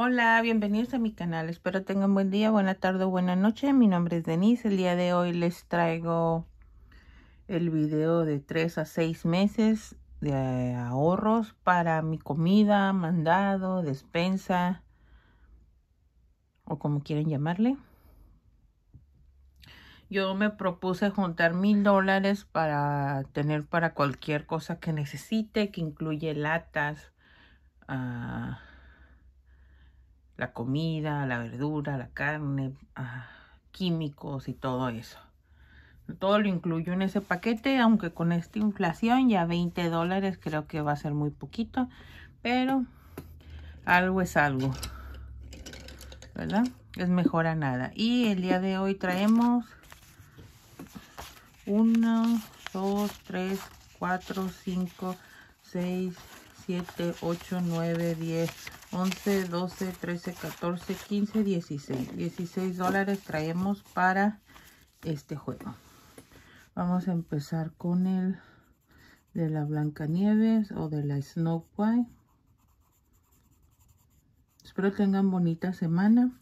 Hola, bienvenidos a mi canal. Espero tengan buen día, buena tarde o buena noche. Mi nombre es Denise. El día de hoy les traigo el video de tres a seis meses de ahorros para mi comida, mandado, despensa o como quieren llamarle. Yo me propuse juntar mil dólares para tener para cualquier cosa que necesite, que incluye latas, ah, la comida, la verdura, la carne, ah, químicos y todo eso. Todo lo incluyo en ese paquete, aunque con esta inflación ya 20 dólares creo que va a ser muy poquito, pero algo es algo, ¿verdad? Es mejor a nada. Y el día de hoy traemos 1, 2, 3, 4, 5, 6, 7, 8, 9, 10, 11, 12, 13, 14, 15, 16. 16 dólares traemos para este juego. Vamos a empezar con el de la Blancanieves o de la Snow White. Espero tengan bonita semana.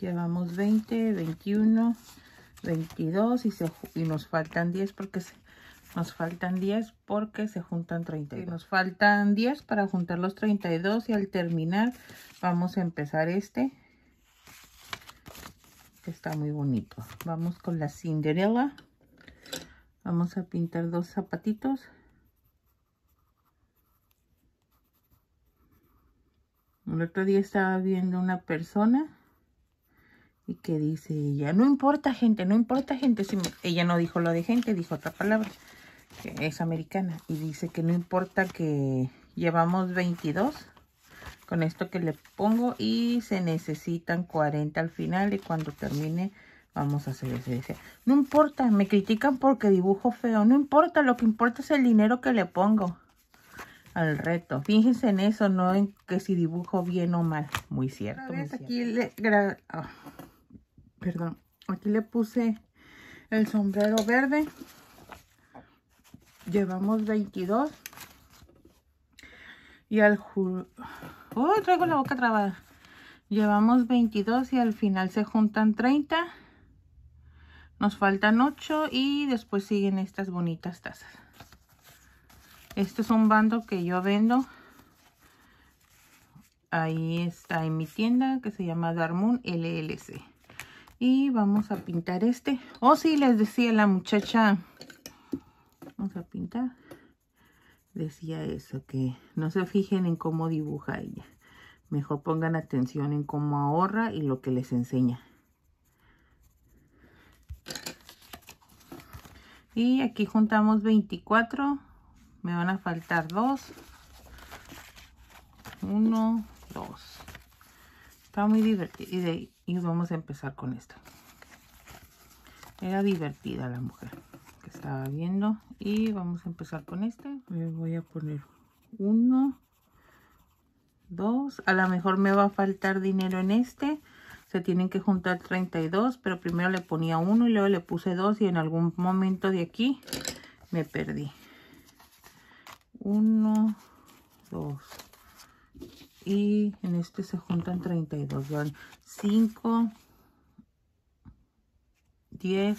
Llevamos 20, 21, 22 y, y nos faltan 10 porque se, nos faltan 10 porque se juntan 32. Nos faltan 10 para juntar los 32 y al terminar vamos a empezar este. Que está muy bonito. Vamos con la Cinderella. Vamos a pintar dos zapatitos. El otro día estaba viendo una persona y que dice ella, no importa gente, no importa gente. Si Ella no dijo lo de gente, dijo otra palabra que es americana. Y dice que no importa que llevamos 22 con esto que le pongo y se necesitan 40 al final y cuando termine vamos a hacer eso. no importa, me critican porque dibujo feo, no importa, lo que importa es el dinero que le pongo al reto. Fíjense en eso, no en que si dibujo bien o mal. Muy cierto. aquí le ah, perdón, aquí le puse el sombrero verde Llevamos 22. Y al... Oh, traigo la boca trabada. Llevamos 22 y al final se juntan 30. Nos faltan 8 y después siguen estas bonitas tazas. Este es un bando que yo vendo. Ahí está en mi tienda que se llama Darmoon LLC. Y vamos a pintar este. o oh, si les decía la muchacha vamos a pintar decía eso que no se fijen en cómo dibuja ella mejor pongan atención en cómo ahorra y lo que les enseña y aquí juntamos 24 me van a faltar dos uno dos está muy divertido y vamos a empezar con esto era divertida la mujer estaba viendo y vamos a empezar con este voy a poner uno 2 a lo mejor me va a faltar dinero en este se tienen que juntar 32 pero primero le ponía uno y luego le puse dos y en algún momento de aquí me perdí uno dos y en este se juntan 32 5 10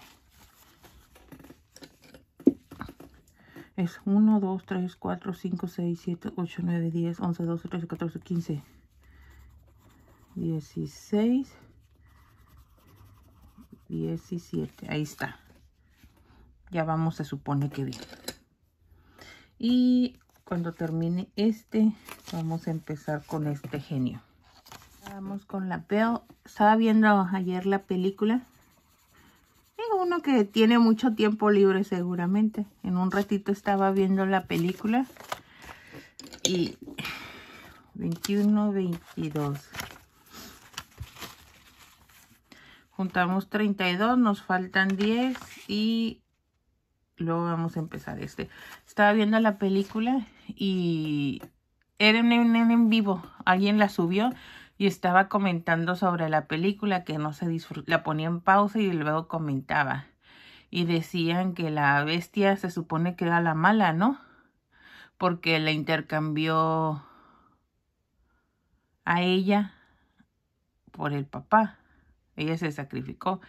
1, 2, 3, 4, 5, 6, 7, 8, 9, 10, 11, 12, 13, 14, 15, 16, 17. Ahí está. Ya vamos, se supone que bien. Y cuando termine este, vamos a empezar con este genio. Vamos con la peo. Estaba viendo ayer la película que tiene mucho tiempo libre seguramente. En un ratito estaba viendo la película. Y 21, 22. Juntamos 32, nos faltan 10 y luego vamos a empezar este. Estaba viendo la película y era en, en vivo. Alguien la subió y estaba comentando sobre la película que no se disfrutó, la ponía en pausa y luego comentaba y decían que la bestia se supone que era la mala, ¿no? Porque la intercambió a ella por el papá. Ella se sacrificó.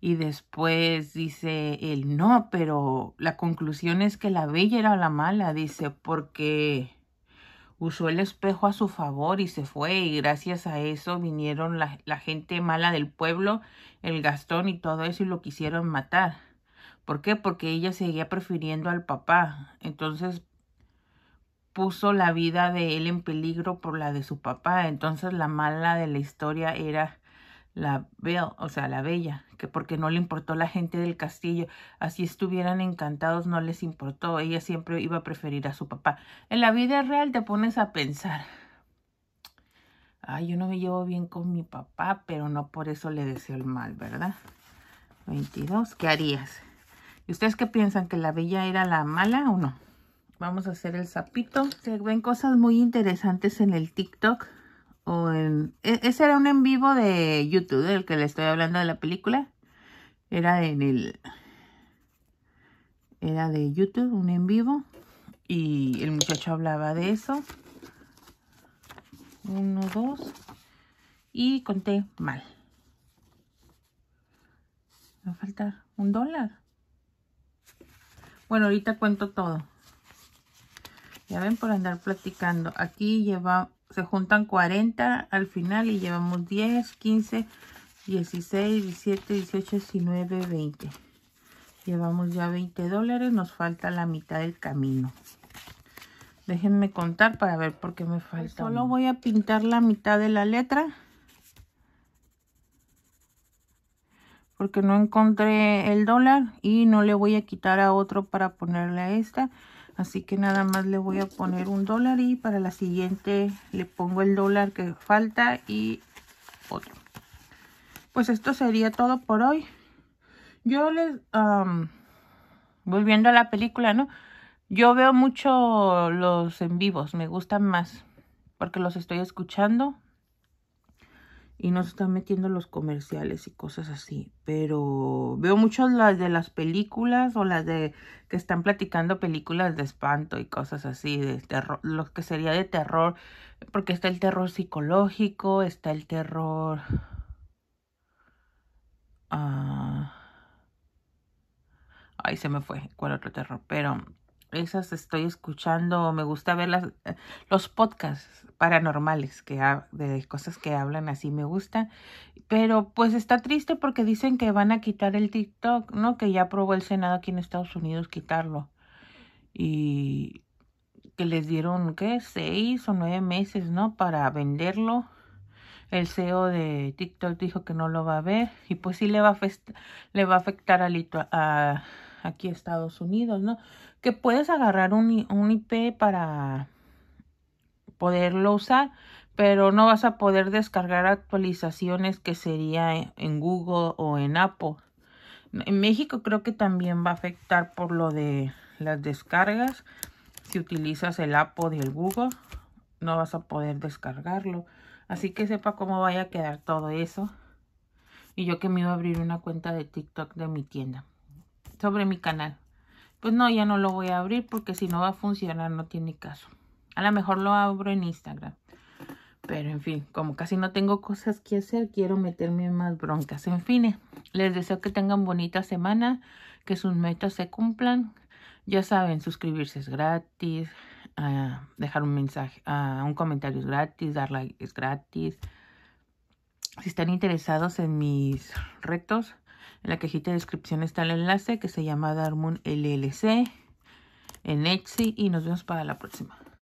Y después dice él, no, pero la conclusión es que la bella era la mala, dice, porque usó el espejo a su favor y se fue y gracias a eso vinieron la, la gente mala del pueblo, el Gastón y todo eso y lo quisieron matar. ¿Por qué? Porque ella seguía prefiriendo al papá. Entonces puso la vida de él en peligro por la de su papá. Entonces la mala de la historia era la o sea, la Bella, que porque no le importó la gente del castillo, así estuvieran encantados, no les importó, ella siempre iba a preferir a su papá. En la vida real te pones a pensar, ay, yo no me llevo bien con mi papá, pero no por eso le deseo el mal, ¿verdad? 22, ¿qué harías? ¿Y ustedes qué piensan? ¿Que la bella era la mala o no? Vamos a hacer el zapito. Se ven cosas muy interesantes en el TikTok. O en... E, ese era un en vivo de YouTube, del que le estoy hablando de la película. Era en el... Era de YouTube, un en vivo. Y el muchacho hablaba de eso. Uno, dos. Y conté mal. Me falta un dólar. Bueno, ahorita cuento todo. Ya ven, por andar platicando. Aquí lleva, se juntan 40 al final y llevamos 10, 15, 16, 17, 18, 19, 20. Llevamos ya 20 dólares, nos falta la mitad del camino. Déjenme contar para ver por qué me falta. Pues solo voy a pintar la mitad de la letra. porque no encontré el dólar y no le voy a quitar a otro para ponerle a esta. Así que nada más le voy a poner un dólar y para la siguiente le pongo el dólar que falta y otro. Pues esto sería todo por hoy. Yo les... volviendo a la película, ¿no? Yo veo mucho los en vivos, me gustan más porque los estoy escuchando, y no se están metiendo los comerciales y cosas así. Pero veo muchas las de las películas o las de que están platicando películas de espanto y cosas así, de terror, lo que sería de terror, porque está el terror psicológico, está el terror... ah Ay, se me fue, ¿cuál otro terror? Pero esas estoy escuchando, me gusta ver las, eh, los podcasts paranormales que de cosas que hablan así me gusta, pero pues está triste porque dicen que van a quitar el TikTok, ¿no? Que ya aprobó el Senado aquí en Estados Unidos quitarlo. Y que les dieron, ¿qué? Seis o nueve meses, ¿no? Para venderlo. El CEO de TikTok dijo que no lo va a ver y pues sí le va a, le va a afectar a, a aquí Estados Unidos, ¿no? Que puedes agarrar un, un IP para poderlo usar, pero no vas a poder descargar actualizaciones que sería e, en Google o en Apple. En México creo que también va a afectar por lo de las descargas. Si utilizas el Apple el Google, no vas a poder descargarlo. Así que sepa cómo vaya a quedar todo eso. Y yo que me iba a abrir una cuenta de TikTok de mi tienda sobre mi canal. Pues no, ya no lo voy a abrir porque si no va a funcionar, no tiene caso. A lo mejor lo abro en Instagram. Pero en fin, como casi no tengo cosas que hacer, quiero meterme en más broncas. En fin, eh, les deseo que tengan bonita semana, que sus metas se cumplan. Ya saben, suscribirse es gratis, ah, dejar un mensaje, ah, un comentario es gratis, dar like es gratis. Si están interesados en mis retos, en la cajita de descripción está el enlace que se llama Darmon LLC en Etsy y nos vemos para la próxima.